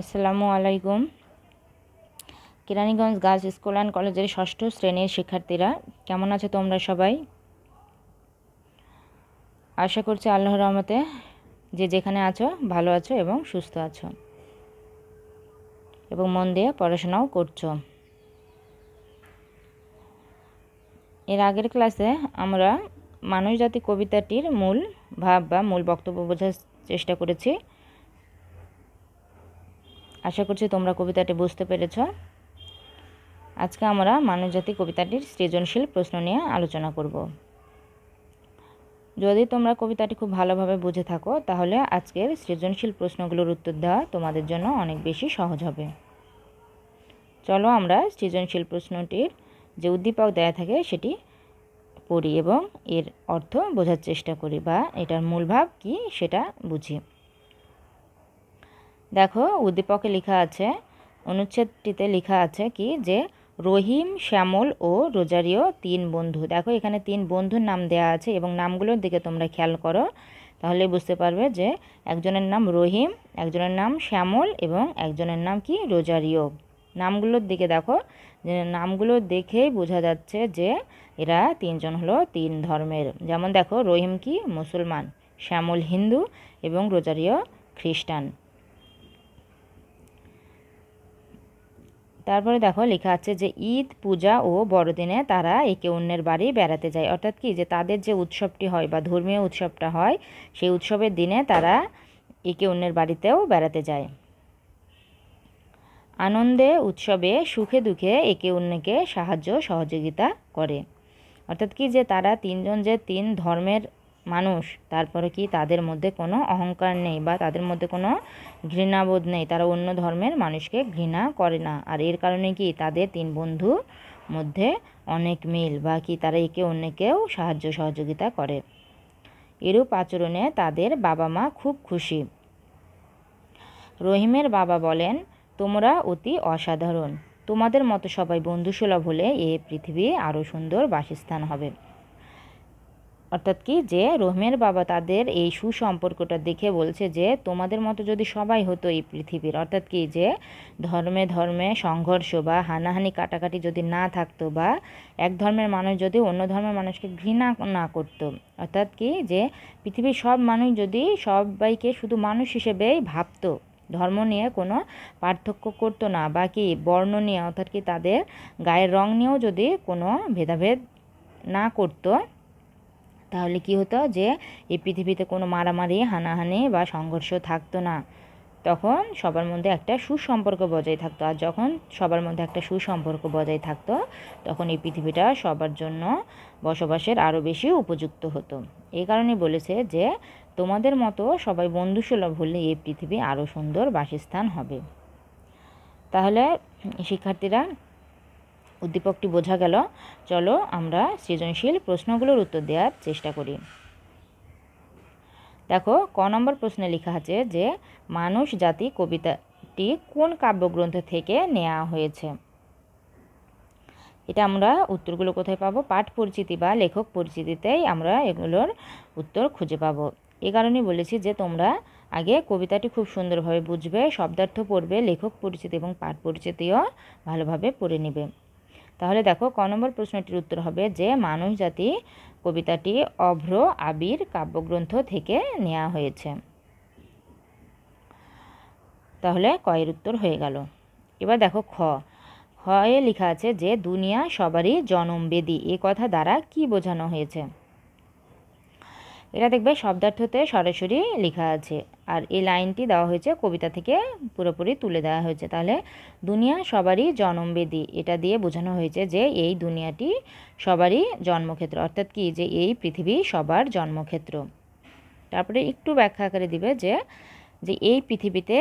আসসালামু আলাইকুম Keraniganj girls school and কলেজের ষষ্ঠ শ্রেণীর শিক্ষার্থীরা কেমন আছো তোমরা সবাই আশা করছি আল্লাহ রহমতে যে যেখানে আছো ভালো আছো এবং সুস্থ আছো এবং মন দিয়ে পড়াশোনাও করছো এর আগের ক্লাসে আমরা মানুষ জাতি কবিতাটির মূল ভাব বা মূল বক্তব্য বোঝার চেষ্টা করেছি আশা করছি তোমরা কবিতাটি বুঝতে পেরেছ আজকে আমরা মানবজাতি কবিতাটির সৃজনশীল প্রশ্ন নিয়ে আলোচনা করব যদি তোমরা কবিতাটি খুব ভালোভাবে বুঝে থাকো তাহলে আজকের সৃজনশীল প্রশ্নগুলোর উত্তর দেওয়া তোমাদের জন্য অনেক বেশি সহজ হবে চলো আমরা সৃজনশীল প্রশ্নটির যে উদ্দীপক দেয়া থাকে সেটি পড়ি এবং এর অর্থ বোঝার চেষ্টা করি বা এটার মূলভাব কি কী সেটা বুঝি দেখো উদ্দীপকে লেখা আছে অনুচ্ছেদটিতে লেখা আছে কি যে রহিম শ্যামল ও রোজারিও তিন বন্ধু দেখো এখানে তিন বন্ধুর নাম দেয়া আছে এবং নামগুলোর দিকে তোমরা খেয়াল করো তাহলে বুঝতে পারবে যে একজনের নাম রহিম একজনের নাম শ্যামল এবং একজনের নাম কি রোজারিও নামগুলোর দিকে দেখো যে নামগুলো দেখেই বোঝা যাচ্ছে যে এরা তিনজন হলো তিন ধর্মের যেমন দেখো রহিম কি মুসলমান শ্যামল হিন্দু এবং রোজারিও খ্রিস্টান তারপরে দেখো লেখা আছে যে ঈদ পূজা ও বড়দিনে তারা একে অন্যের বাড়ি বেড়াতে যায় অর্থাৎ কি যে তাদের যে উৎসবটি হয় বা ধর্মীয় উৎসবটা হয় সেই উৎসবের দিনে তারা একে অন্যের বাড়িতেও বেড়াতে যায় আনন্দে উৎসবে সুখে দুঃখে একে অন্যকে সাহায্য সহযোগিতা করে অর্থাৎ কি যে তারা তিনজন যে তিন ধর্মের মানুষ তারপরে কি তাদের মধ্যে কোনো অহংকার নেই বা তাদের মধ্যে কোনো ঘৃণাবোধ নেই তারা অন্য ধর্মের মানুষকে ঘৃণা করে না আর এর কারণে কি তাদের তিন বন্ধু মধ্যে অনেক মিল বা কি তারা একে অন্যকেও সাহায্য সহযোগিতা করে এরূপ আচরণে তাদের বাবা মা খুব খুশি রহিমের বাবা বলেন তোমরা অতি অসাধারণ তোমাদের মতো সবাই বন্ধুসুলভ হলে এ পৃথিবী আরও সুন্দর বাসস্থান হবে অর্থাৎ কি যে রোহমের বাবা তাদের এই সুসম্পর্কটা দেখে বলছে যে তোমাদের মতো যদি সবাই হতো এই পৃথিবীর অর্থাৎ কি যে ধর্মে ধর্মে সংঘর্ষ বা হানাহানি কাটাকাটি যদি না থাকতো বা এক ধর্মের মানুষ যদি অন্য ধর্মের মানুষকে ঘৃণা না করতো অর্থাৎ কি যে পৃথিবীর সব মানুষ যদি সবাইকে শুধু মানুষ হিসেবেই ভাবতো ধর্ম নিয়ে কোনো পার্থক্য করতো না বা কি বর্ণ নিয়ে অর্থাৎ কি তাদের গায়ের রং নিয়েও যদি কোনো ভেদাভেদ না করতো তাহলে কি হতো যে এই পৃথিবীতে কোনো মারামারি হানাহানি বা সংঘর্ষ থাকতো না তখন সবার মধ্যে একটা সুসম্পর্ক বজায় থাকতো আর যখন সবার মধ্যে একটা সুসম্পর্ক বজায় থাকতো তখন এই পৃথিবীটা সবার জন্য বসবাসের আরও বেশি উপযুক্ত হতো এই কারণে বলেছে যে তোমাদের মতো সবাই বন্ধুসুলভ হলে এই পৃথিবী আরও সুন্দর বাসস্থান হবে তাহলে শিক্ষার্থীরা উদ্দীপকটি বোঝা গেল চলো আমরা সৃজনশীল প্রশ্নগুলোর উত্তর দেওয়ার চেষ্টা করি দেখো ক নম্বর প্রশ্নে লেখা আছে যে মানুষ জাতি কবিতাটি কোন কাব্যগ্রন্থ থেকে নেওয়া হয়েছে এটা আমরা উত্তরগুলো কোথায় পাবো পাঠ পরিচিতি বা লেখক পরিচিতিতেই আমরা এগুলোর উত্তর খুঁজে পাবো এ কারণেই বলেছি যে তোমরা আগে কবিতাটি খুব সুন্দরভাবে বুঝবে শব্দার্থ পড়বে লেখক পরিচিতি এবং পাঠ পরিচিতিও ভালোভাবে পড়ে নেবে তাহলে দেখো ক নম্বর প্রশ্নটির উত্তর হবে যে মানুষ জাতি কবিতাটি অভ্র আবির কাব্যগ্রন্থ থেকে নেওয়া হয়েছে তাহলে কয়ের উত্তর হয়ে গেল এবার দেখো খ খয়ে লেখা আছে যে দুনিয়া সবারই জনমবেদী এ কথা দ্বারা কি বোঝানো হয়েছে এটা দেখবে শব্দার্থতে সরাসরি লেখা আছে আর এই লাইনটি দেওয়া হয়েছে কবিতা থেকে পুরোপুরি তুলে দেওয়া হয়েছে তাহলে দুনিয়া সবারই জন্মবেদী এটা দিয়ে বোঝানো হয়েছে যে এই দুনিয়াটি সবারই জন্মক্ষেত্র অর্থাৎ কি যে এই পৃথিবী সবার জন্মক্ষেত্র তারপরে একটু ব্যাখ্যা করে দিবে যে যে এই পৃথিবীতে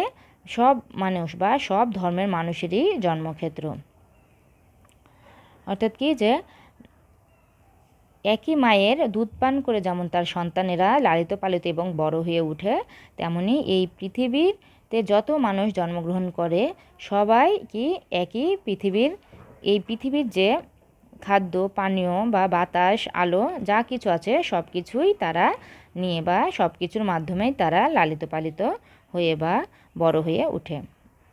সব মানুষ বা সব ধর্মের মানুষেরই জন্মক্ষেত্র অর্থাৎ কি যে একই মায়ের দুধ পান করে যেমন তার সন্তানেরা লালিত পালিত এবং বড় হয়ে উঠে তেমনি এই পৃথিবীরতে যত মানুষ জন্মগ্রহণ করে সবাই কি একই পৃথিবীর এই পৃথিবীর যে খাদ্য পানীয় বা বাতাস আলো যা কিছু আছে সব কিছুই তারা নিয়ে বা সব কিছুর মাধ্যমেই তারা লালিত পালিত হয়ে বা বড় হয়ে ওঠে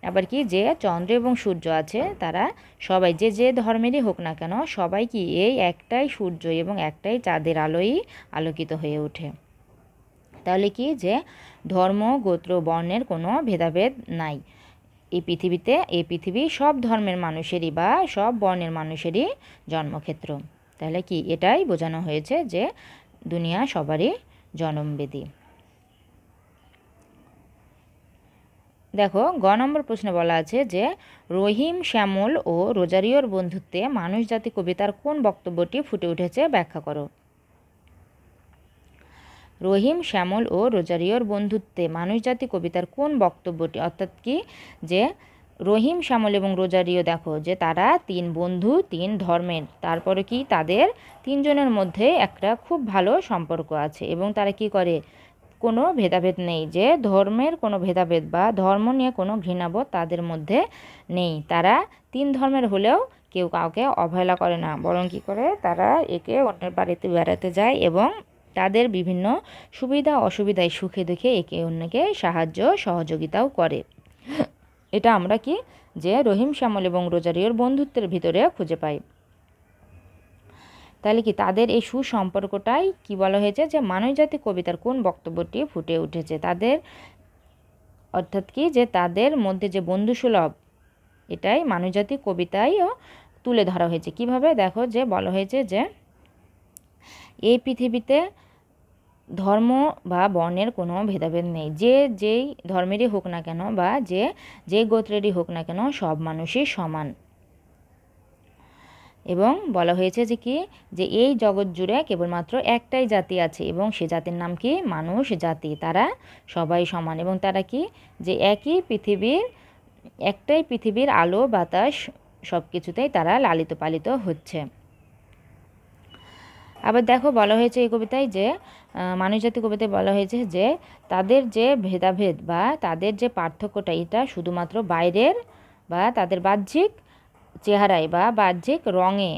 আবার কি যে চন্দ্র এবং সূর্য আছে তারা সবাই যে যে ধর্মেরই হোক না কেন সবাই কি এই একটাই সূর্য এবং একটাই চাঁদের আলোই আলোকিত হয়ে ওঠে তাহলে কি যে ধর্ম গোত্র বর্ণের কোনো ভেদাভেদ নাই এই পৃথিবীতে এই পৃথিবী সব ধর্মের মানুষেরই বা সব বর্ণের মানুষেরই জন্মক্ষেত্র তাহলে কি এটাই বোঝানো হয়েছে যে দুনিয়া সবারই জন্মবেদী দেখো গ নম্বর প্রশ্নে বলা আছে যে রহিম শ্যামল ও রোজারিওর বন্ধুত্বে মানুষ জাতি কবিতার কোন বক্তব্যটি ফুটে উঠেছে ব্যাখ্যা করো রহিম শ্যামল ও রোজারিওর বন্ধুত্বে মানুষ জাতি কবিতার কোন বক্তব্যটি অর্থাৎ কি যে রহিম শ্যামল এবং রোজারিও দেখো যে তারা তিন বন্ধু তিন ধর্মের তারপরে কি তাদের তিনজনের মধ্যে একটা খুব ভালো সম্পর্ক আছে এবং তারা কি করে কোনো ভেদাভেদ নেই যে ধর্মের কোনো ভেদাভেদ বা ধর্ম নিয়ে কোনো ঘৃণাবোধ তাদের মধ্যে নেই তারা তিন ধর্মের হলেও কেউ কাউকে অবহেলা করে না বরং কী করে তারা একে অন্যের বাড়িতে বেড়াতে যায় এবং তাদের বিভিন্ন সুবিধা অসুবিধায় সুখে দেখে একে অন্যকে সাহায্য সহযোগিতাও করে এটা আমরা কি যে রহিম শ্যামল এবং রোজারিওর বন্ধুত্বের ভিতরে খুঁজে পাই তাহলে কি তাদের এই সুসম্পর্কটাই কি বলা হয়েছে যে মানবজাতি কবিতার কোন বক্তব্যটি ফুটে উঠেছে তাদের অর্থাৎ কি যে তাদের মধ্যে যে বন্ধুসুলভ এটাই মানবজাতি কবিতায়ও তুলে ধরা হয়েছে কিভাবে দেখো যে বলা হয়েছে যে এই পৃথিবীতে ধর্ম বা বর্ণের কোনো ভেদাভেদ নেই যে যেই ধর্মেরই হোক না কেন বা যে যে গোত্রেরই হোক না কেন সব মানুষই সমান এবং বলা হয়েছে যে কি যে এই জগৎ জুড়ে কেবলমাত্র একটাই জাতি আছে এবং সে জাতির নাম কি মানুষ জাতি তারা সবাই সমান এবং তারা কি যে একই পৃথিবীর একটাই পৃথিবীর আলো বাতাস সব কিছুতেই তারা লালিত পালিত হচ্ছে আবার দেখো বলা হয়েছে এই কবিতায় যে মানুষ জাতি কবিতায় বলা হয়েছে যে তাদের যে ভেদাভেদ বা তাদের যে পার্থক্যটা এটা শুধুমাত্র বাইরের বা তাদের বাহ্যিক চেহারায় বা বাহ্যিক রঙে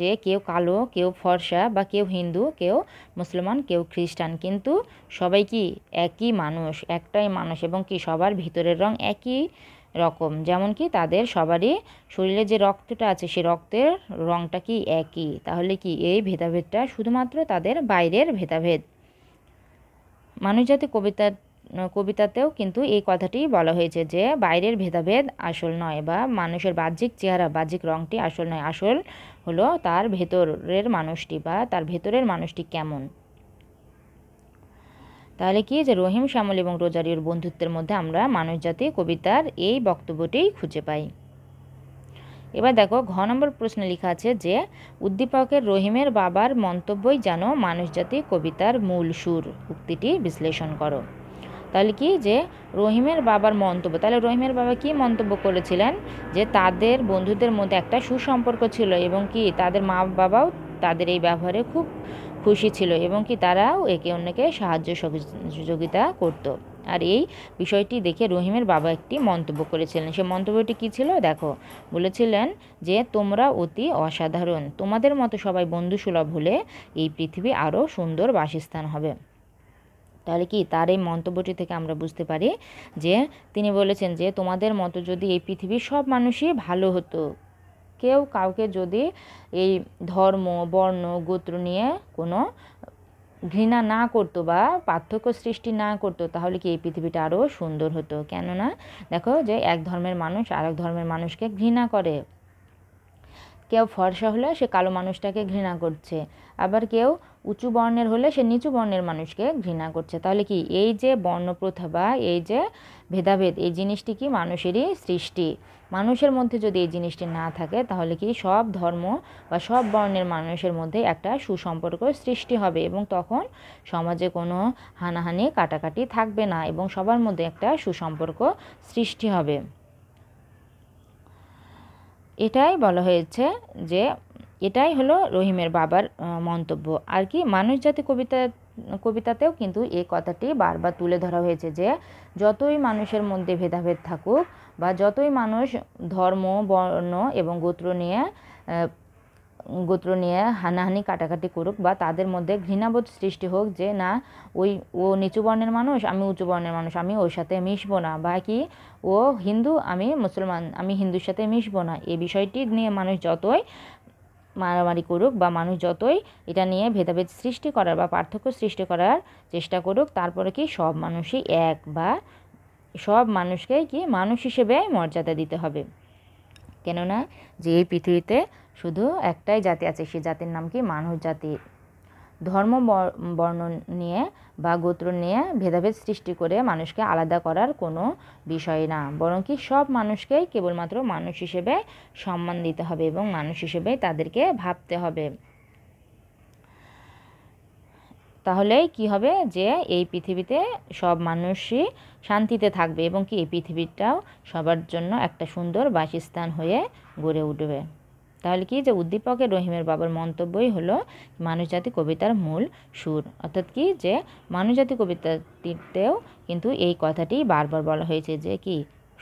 যে কেউ কালো কেউ ফর্সা বা কেউ হিন্দু কেউ মুসলমান কেউ খ্রিস্টান কিন্তু সবাই কি একই মানুষ একটাই মানুষ এবং কি সবার ভিতরের রং একই রকম যেমন কি তাদের সবারই শরীরে যে রক্তটা আছে সে রক্তের রংটা কি একই তাহলে কি এই ভেদাভেদটা শুধুমাত্র তাদের বাইরের ভেদাভেদ মানুষ যাতে কবিতার কবিতাতেও কিন্তু এই কথাটি বলা হয়েছে যে বাইরের ভেদাভেদ আসল নয় বা মানুষের বাহ্যিক চেহারা বাহ্যিক রঙটি আসল নয় আসল হলো তার ভেতরের মানুষটি বা তার ভেতরের মানুষটি কেমন তাহলে কি যে রহিম শ্যামল এবং রোজারিওর বন্ধুত্বের মধ্যে আমরা মানুষ জাতি কবিতার এই বক্তব্যটি খুঁজে পাই এবার দেখো ঘ নম্বর প্রশ্নে লেখা আছে যে উদ্দীপকের রহিমের বাবার মন্তব্যই যেন মানুষ জাতি কবিতার মূল সুর উক্তিটি বিশ্লেষণ করো তাহলে কি যে রহিমের বাবার মন্তব্য তাহলে রহিমের বাবা কি মন্তব্য করেছিলেন যে তাদের বন্ধুদের মধ্যে একটা সুসম্পর্ক ছিল এবং কি তাদের মা বাবাও তাদের এই ব্যবহারে খুব খুশি ছিল এবং কি তারাও একে অন্যকে সাহায্য সহযোগিতা করত আর এই বিষয়টি দেখে রহিমের বাবা একটি মন্তব্য করেছিলেন সে মন্তব্যটি কী ছিল দেখো বলেছিলেন যে তোমরা অতি অসাধারণ তোমাদের মতো সবাই বন্ধুসুলভ হলে এই পৃথিবী আরও সুন্দর বাসস্থান হবে তাহলে কি তার এই মন্তব্যটি থেকে আমরা বুঝতে পারি যে তিনি বলেছেন যে তোমাদের মতো যদি এই পৃথিবীর সব মানুষই ভালো হতো কেউ কাউকে যদি এই ধর্ম বর্ণ গোত্র নিয়ে কোনো ঘৃণা না করতো বা পার্থক্য সৃষ্টি না করতো তাহলে কি এই পৃথিবীটা আরও সুন্দর হতো কেননা দেখো যে এক ধর্মের মানুষ আরেক ধর্মের মানুষকে ঘৃণা করে কেউ ফর্সা হলে সে কালো মানুষটাকে ঘৃণা করছে আবার কেউ উঁচু বর্ণের হলে সে নিচু বর্ণের মানুষকে ঘৃণা করছে তাহলে কি এই যে বর্ণপ্রথা বা এই যে ভেদাভেদ এই জিনিসটি কি মানুষেরই সৃষ্টি মানুষের মধ্যে যদি এই জিনিসটি না থাকে তাহলে কি সব ধর্ম বা সব বর্ণের মানুষের মধ্যে একটা সুসম্পর্ক সৃষ্টি হবে এবং তখন সমাজে কোনো হানাহানি কাটাকাটি থাকবে না এবং সবার মধ্যে একটা সুসম্পর্ক সৃষ্টি হবে এটাই বলা হয়েছে যে এটাই হলো রহিমের বাবার মন্তব্য আর কি মানুষ জাতি কবিতা কবিতাতেও কিন্তু এই কথাটি বারবার তুলে ধরা হয়েছে যে যতই মানুষের মধ্যে ভেদাভেদ থাকুক বা যতই মানুষ ধর্ম বর্ণ এবং গোত্র নিয়ে গোত্র নিয়ে হানাহানি কাটাকাটি করুক বা তাদের মধ্যে ঘৃণাবোধ সৃষ্টি হোক যে না ওই ও নিচু বর্ণের মানুষ আমি উঁচু বর্ণের মানুষ আমি ওর সাথে মিশবো না বা কি ও হিন্দু আমি মুসলমান আমি হিন্দুর সাথে মিশবো না এই বিষয়টি নিয়ে মানুষ যতই মারামারি করুক বা মানুষ যতই এটা নিয়ে ভেদাভেদ সৃষ্টি করার বা পার্থক্য সৃষ্টি করার চেষ্টা করুক তারপরে কি সব মানুষই এক বা সব মানুষকে কি মানুষ হিসেবে মর্যাদা দিতে হবে কেননা যে এই পৃথিবীতে শুধু একটাই জাতি আছে সে জাতির নাম কি মানুষ জাতি ধর্ম বর্ণ নিয়ে বা গোত্র নিয়ে ভেদাভেদ সৃষ্টি করে মানুষকে আলাদা করার কোনো বিষয় না বরং কি সব মানুষকেই কেবলমাত্র মানুষ হিসেবে সম্মান দিতে হবে এবং মানুষ হিসেবে তাদেরকে ভাবতে হবে তাহলে কি হবে যে এই পৃথিবীতে সব মানুষই শান্তিতে থাকবে এবং কি এই পৃথিবীটাও সবার জন্য একটা সুন্দর বাসস্থান হয়ে গড়ে উঠবে তাহলে কি যে উদ্দীপকের রহিমের বাবার মন্তব্যই হলো মানুষজাতি কবিতার মূল সুর অর্থাৎ কি যে মানুষজাতি কবিতাটিতেও কিন্তু এই কথাটি বারবার বলা হয়েছে যে কি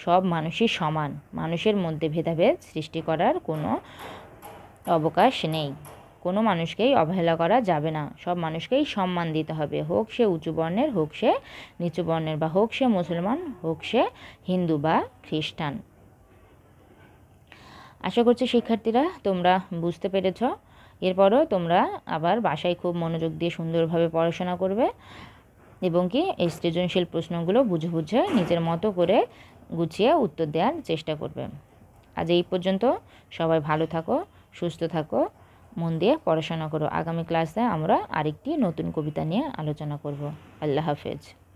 সব মানুষই সমান মানুষের মধ্যে ভেদাভেদ সৃষ্টি করার কোনো অবকাশ নেই কোনো মানুষকেই অবহেলা করা যাবে না সব মানুষকেই সম্মান দিতে হবে হোক সে উঁচু বর্ণের হোক সে নিচু বর্ণের বা হোক সে মুসলমান হোক সে হিন্দু বা খ্রিস্টান আশা করছি শিক্ষার্থীরা তোমরা বুঝতে পেরেছ এরপরও তোমরা আবার বাসায় খুব মনোযোগ দিয়ে সুন্দরভাবে পড়াশোনা করবে এবং কি এই সৃজনশীল প্রশ্নগুলো বুঝে বুঝে নিজের মতো করে গুছিয়ে উত্তর দেওয়ার চেষ্টা করবে আজ এই পর্যন্ত সবাই ভালো থাকো সুস্থ থাকো মন দিয়ে পড়াশোনা করো আগামী ক্লাসে আমরা আরেকটি নতুন কবিতা নিয়ে আলোচনা করব আল্লাহ হাফেজ